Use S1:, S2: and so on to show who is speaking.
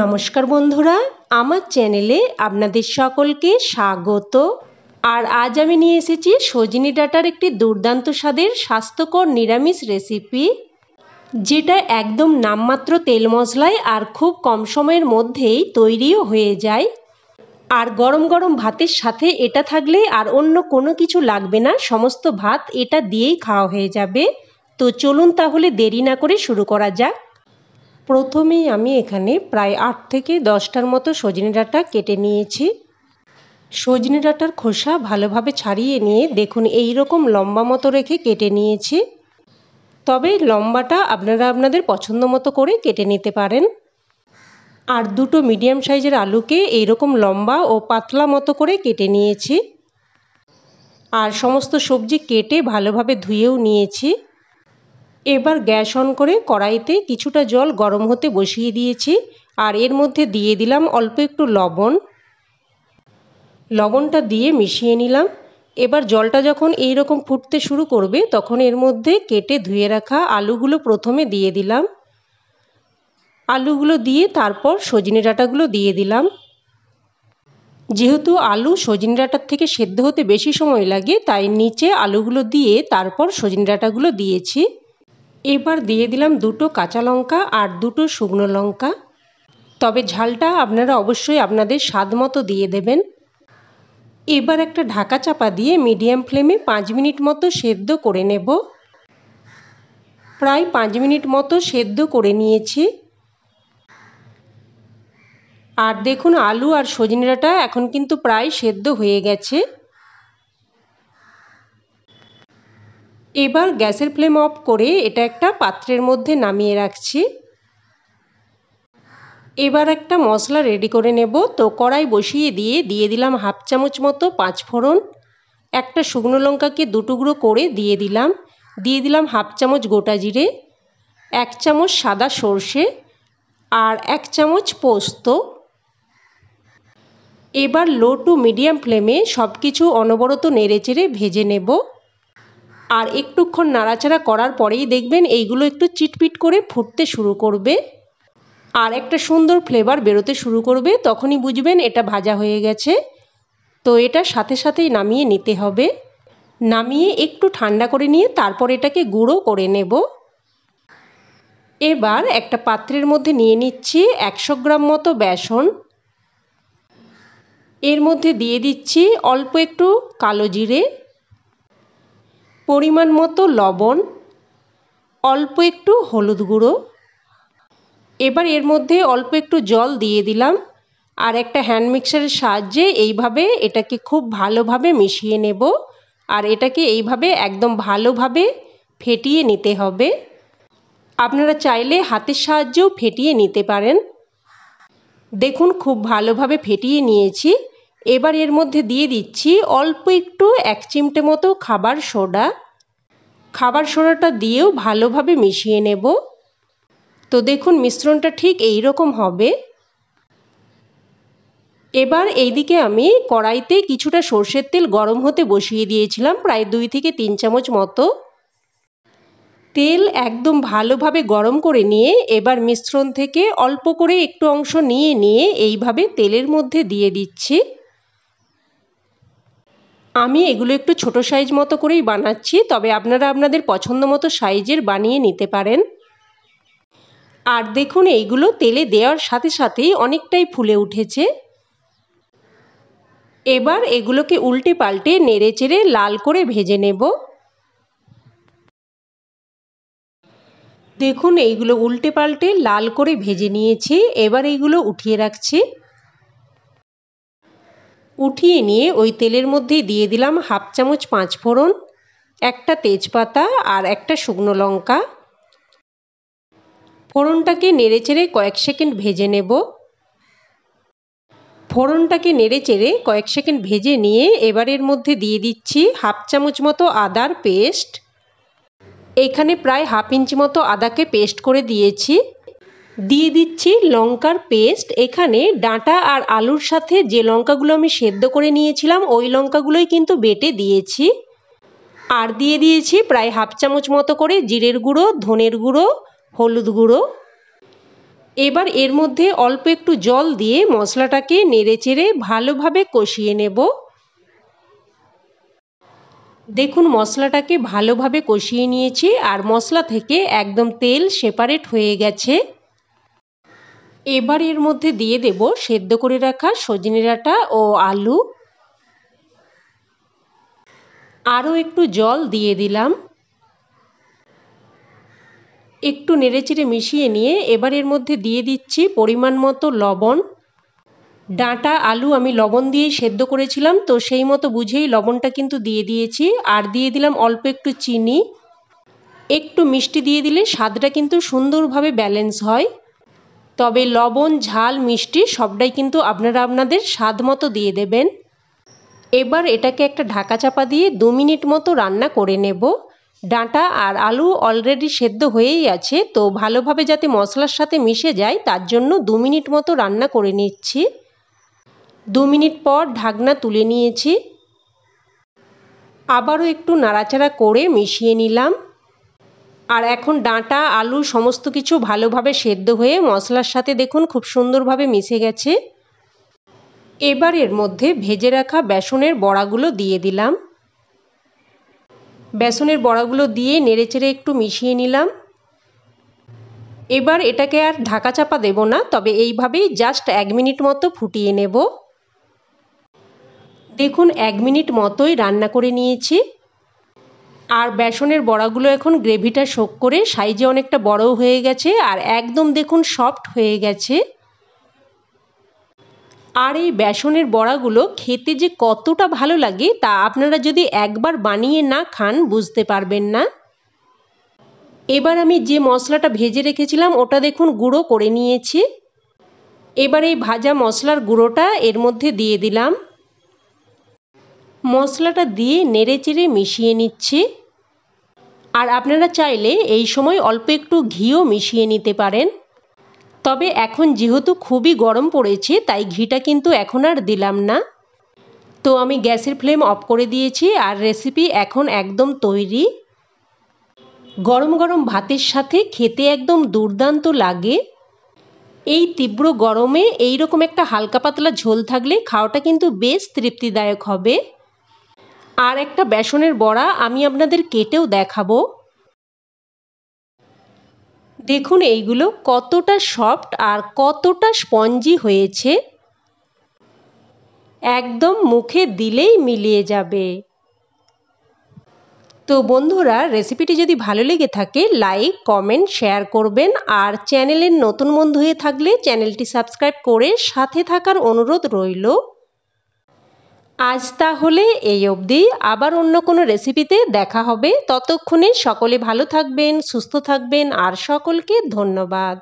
S1: নমস্কার বন্ধুরা আমার চ্যানেলে আপনাদের সকলকে স্বাগত আর আজ আমি নিয়ে এসেছি সজিনী ডাটার একটি দুর্দান্ত স্বাদের স্বাস্থ্যকর নিরামিষ রেসিপি যেটা একদম নামমাত্র তেল মশলায় আর খুব কম সময়ের মধ্যেই তৈরিও হয়ে যায় আর গরম গরম ভাতের সাথে এটা থাকলে আর অন্য কোনো কিছু লাগবে না সমস্ত ভাত এটা দিয়েই খাওয়া হয়ে যাবে তো চলুন তাহলে দেরি না করে শুরু করা যাক প্রথমেই আমি এখানে প্রায় আট থেকে দশটার মতো সজনে ডাঁটা কেটে নিয়েছি সজনে ডাঁটার খোসা ভালোভাবে ছাড়িয়ে নিয়ে দেখুন এই রকম লম্বা মতো রেখে কেটে নিয়েছি তবে লম্বাটা আপনারা আপনাদের পছন্দ মতো করে কেটে নিতে পারেন আর দুটো মিডিয়াম সাইজের আলুকে এইরকম লম্বা ও পাতলা মতো করে কেটে নিয়েছি আর সমস্ত সবজি কেটে ভালোভাবে ধুয়েও নিয়েছি এবার গ্যাস অন করে কড়াইতে কিছুটা জল গরম হতে বসিয়ে দিয়েছি আর এর মধ্যে দিয়ে দিলাম অল্প একটু লবণ লবণটা দিয়ে মিশিয়ে নিলাম এবার জলটা যখন এই রকম ফুটতে শুরু করবে তখন এর মধ্যে কেটে ধুয়ে রাখা আলুগুলো প্রথমে দিয়ে দিলাম আলুগুলো দিয়ে তারপর সজনে ডাঁটাগুলো দিয়ে দিলাম যেহেতু আলু সজনে ডাঁটার থেকে সেদ্ধ হতে বেশি সময় লাগে তাই নিচে আলুগুলো দিয়ে তারপর সজনে ডাঁটাগুলো দিয়েছি এবার দিয়ে দিলাম দুটো কাঁচা লঙ্কা আর দুটো শুকনো লঙ্কা তবে ঝালটা আপনারা অবশ্যই আপনাদের স্বাদ মতো দিয়ে দেবেন এবার একটা ঢাকা চাপা দিয়ে মিডিয়াম ফ্লেমে পাঁচ মিনিট মতো সেদ্ধ করে নেব প্রায় পাঁচ মিনিট মতো সেদ্ধ করে নিয়েছি আর দেখুন আলু আর সজনে ডাঁটা এখন কিন্তু প্রায় সেদ্ধ হয়ে গেছে এবার গ্যাসের ফ্লেম অফ করে এটা একটা পাত্রের মধ্যে নামিয়ে রাখছি এবার একটা মশলা রেডি করে নেব তো কড়াই বসিয়ে দিয়ে দিয়ে দিলাম হাফ চামচ মতো পাঁচ ফোড়ন একটা শুকনো লঙ্কাকে দুটুকরো করে দিয়ে দিলাম দিয়ে দিলাম হাফ চামচ গোটা জিরে এক চামচ সাদা সর্ষে আর এক চামচ পোস্ত এবার লো টু মিডিয়াম ফ্লেমে সব কিছু অনবরত চেড়ে ভেজে নেব আর একটুক্ষণ নাড়াচাড়া করার পরেই দেখবেন এইগুলো একটু চিটপিট করে ফুটতে শুরু করবে আর একটা সুন্দর ফ্লেভার বেরোতে শুরু করবে তখনই বুঝবেন এটা ভাজা হয়ে গেছে তো এটা সাথে সাথেই নামিয়ে নিতে হবে নামিয়ে একটু ঠান্ডা করে নিয়ে তারপর এটাকে গুঁড়ো করে নেব এবার একটা পাত্রের মধ্যে নিয়ে নিচ্ছি একশো গ্রাম মতো বেসন এর মধ্যে দিয়ে দিচ্ছি অল্প একটু কালো জিরে পরিমাণ মতো লবণ অল্প একটু হলুদ গুঁড়ো এবার এর মধ্যে অল্প একটু জল দিয়ে দিলাম আর একটা হ্যান্ড মিক্সারের সাহায্যে এইভাবে এটাকে খুব ভালোভাবে মিশিয়ে নেব আর এটাকে এইভাবে একদম ভালোভাবে ফেটিয়ে নিতে হবে আপনারা চাইলে হাতের সাহায্যেও ফেটিয়ে নিতে পারেন দেখুন খুব ভালোভাবে ফেটিয়ে নিয়েছি এবার এর মধ্যে দিয়ে দিচ্ছি অল্প একটু এক চিমটে মতো খাবার সোডা খাবার সোডাটা দিয়েও ভালোভাবে মিশিয়ে নেব তো দেখুন মিশ্রণটা ঠিক এই রকম হবে এবার এইদিকে আমি কড়াইতে কিছুটা সর্ষের তেল গরম হতে বসিয়ে দিয়েছিলাম প্রায় দুই থেকে তিন চামচ মতো তেল একদম ভালোভাবে গরম করে নিয়ে এবার মিশ্রণ থেকে অল্প করে একটু অংশ নিয়ে নিয়ে এইভাবে তেলের মধ্যে দিয়ে দিচ্ছি আমি এগুলো একটু ছোট সাইজ মতো করেই বানাচ্ছি তবে আপনারা আপনাদের পছন্দ মতো সাইজের বানিয়ে নিতে পারেন আর দেখুন এইগুলো তেলে দেওয়ার সাথে সাথেই অনেকটাই ফুলে উঠেছে এবার এগুলোকে উল্টে পাল্টে নেড়ে চেড়ে লাল করে ভেজে নেব দেখুন এইগুলো উল্টে পাল্টে লাল করে ভেজে নিয়েছি এবার এইগুলো উঠিয়ে রাখছি উঠিয়ে নিয়ে ওই তেলের মধ্যে দিয়ে দিলাম হাফ চামচ পাঁচ ফোড়ন একটা তেজপাতা আর একটা শুকনো লঙ্কা ফোড়নটাকে নেড়ে চেড়ে কয়েক সেকেন্ড ভেজে নেব ফোড়নটাকে নেড়ে চেড়ে কয়েক সেকেন্ড ভেজে নিয়ে এবারের মধ্যে দিয়ে দিচ্ছি হাফ চামচ মতো আদার পেস্ট এখানে প্রায় হাফ ইঞ্চি মতো আদাকে পেস্ট করে দিয়েছি দিয়ে দিচ্ছি লঙ্কার পেস্ট এখানে ডাঁটা আর আলুর সাথে যে লঙ্কাগুলো আমি সেদ্ধ করে নিয়েছিলাম ওই লঙ্কাগুলোই কিন্তু বেটে দিয়েছি আর দিয়ে দিয়েছি প্রায় হাফ চামচ মতো করে জিরের গুঁড়ো ধনের গুঁড়ো হলুদ গুঁড়ো এবার এর মধ্যে অল্প একটু জল দিয়ে মশলাটাকে নেড়েচেড়ে ভালোভাবে কষিয়ে নেব দেখুন মশলাটাকে ভালোভাবে কষিয়ে নিয়েছি আর মশলা থেকে একদম তেল সেপারেট হয়ে গেছে এবার এর মধ্যে দিয়ে দেব সেদ্ধ করে রাখা সজনে ডাঁটা ও আলু আরও একটু জল দিয়ে দিলাম একটু নেড়েচেড়ে মিশিয়ে নিয়ে এবার এর মধ্যে দিয়ে দিচ্ছি পরিমাণ মতো লবণ ডাঁটা আলু আমি লবণ দিয়েই সেদ্ধ করেছিলাম তো সেই মতো বুঝেই লবণটা কিন্তু দিয়ে দিয়েছি আর দিয়ে দিলাম অল্প একটু চিনি একটু মিষ্টি দিয়ে দিলে স্বাদটা কিন্তু সুন্দরভাবে ব্যালেন্স হয় তবে লবণ ঝাল মিষ্টি সবটাই কিন্তু আপনারা আপনাদের স্বাদ মতো দিয়ে দেবেন এবার এটাকে একটা ঢাকা চাপা দিয়ে দু মিনিট মতো রান্না করে নেব ডাঁটা আর আলু অলরেডি সেদ্ধ হয়েই আছে তো ভালোভাবে যাতে মশলার সাথে মিশে যায় তার জন্য দু মিনিট মতো রান্না করে নিচ্ছি দু মিনিট পর ঢাকনা তুলে নিয়েছি আবারও একটু নাড়াচাড়া করে মিশিয়ে নিলাম আর এখন ডাঁটা আলু সমস্ত কিছু ভালোভাবে সেদ্ধ হয়ে মশলার সাথে দেখুন খুব সুন্দরভাবে মিশে গেছে এবার এর মধ্যে ভেজে রাখা বেসনের বড়াগুলো দিয়ে দিলাম বেসনের বড়াগুলো দিয়ে নেড়েচেড়ে একটু মিশিয়ে নিলাম এবার এটাকে আর ঢাকা চাপা দেব না তবে এইভাবেই জাস্ট এক মিনিট মতো ফুটিয়ে নেব দেখুন এক মিনিট মতোই রান্না করে নিয়েছি আর বেসনের বড়াগুলো এখন গ্রেভিটা শোক করে সাইজে অনেকটা বড়ও হয়ে গেছে আর একদম দেখুন সফট হয়ে গেছে আর এই বেসনের বড়াগুলো খেতে যে কতটা ভালো লাগে তা আপনারা যদি একবার বানিয়ে না খান বুঝতে পারবেন না এবার আমি যে মশলাটা ভেজে রেখেছিলাম ওটা দেখুন গুঁড়ো করে নিয়েছি এবার এই ভাজা মশলার গুঁড়োটা এর মধ্যে দিয়ে দিলাম মশলাটা দিয়ে নেড়ে চেড়ে মিশিয়ে নিচ্ছি আর আপনারা চাইলে এই সময় অল্প একটু ঘিও মিশিয়ে নিতে পারেন তবে এখন যেহেতু খুবই গরম পড়েছে তাই ঘিটা কিন্তু এখন আর দিলাম না তো আমি গ্যাসের ফ্লেম অফ করে দিয়েছি আর রেসিপি এখন একদম তৈরি গরম গরম ভাতের সাথে খেতে একদম দুর্দান্ত লাগে এই তীব্র গরমে এই রকম একটা হালকা পাতলা ঝোল থাকলে খাওয়াটা কিন্তু বেশ তৃপ্তিদায়ক হবে আর একটা বেসনের বড়া আমি আপনাদের কেটেও দেখাবো দেখুন এইগুলো কতটা সফট আর কতটা স্পঞ্জি হয়েছে একদম মুখে দিলেই মিলিয়ে যাবে তো বন্ধুরা রেসিপিটি যদি ভালো লেগে থাকে লাইক কমেন্ট শেয়ার করবেন আর চ্যানেলের নতুন বন্ধু হয়ে থাকলে চ্যানেলটি সাবস্ক্রাইব করে সাথে থাকার অনুরোধ রইল আজ তাহলে এই অবধি আবার অন্য কোনো রেসিপিতে দেখা হবে ততক্ষণে সকলে ভালো থাকবেন সুস্থ থাকবেন আর সকলকে ধন্যবাদ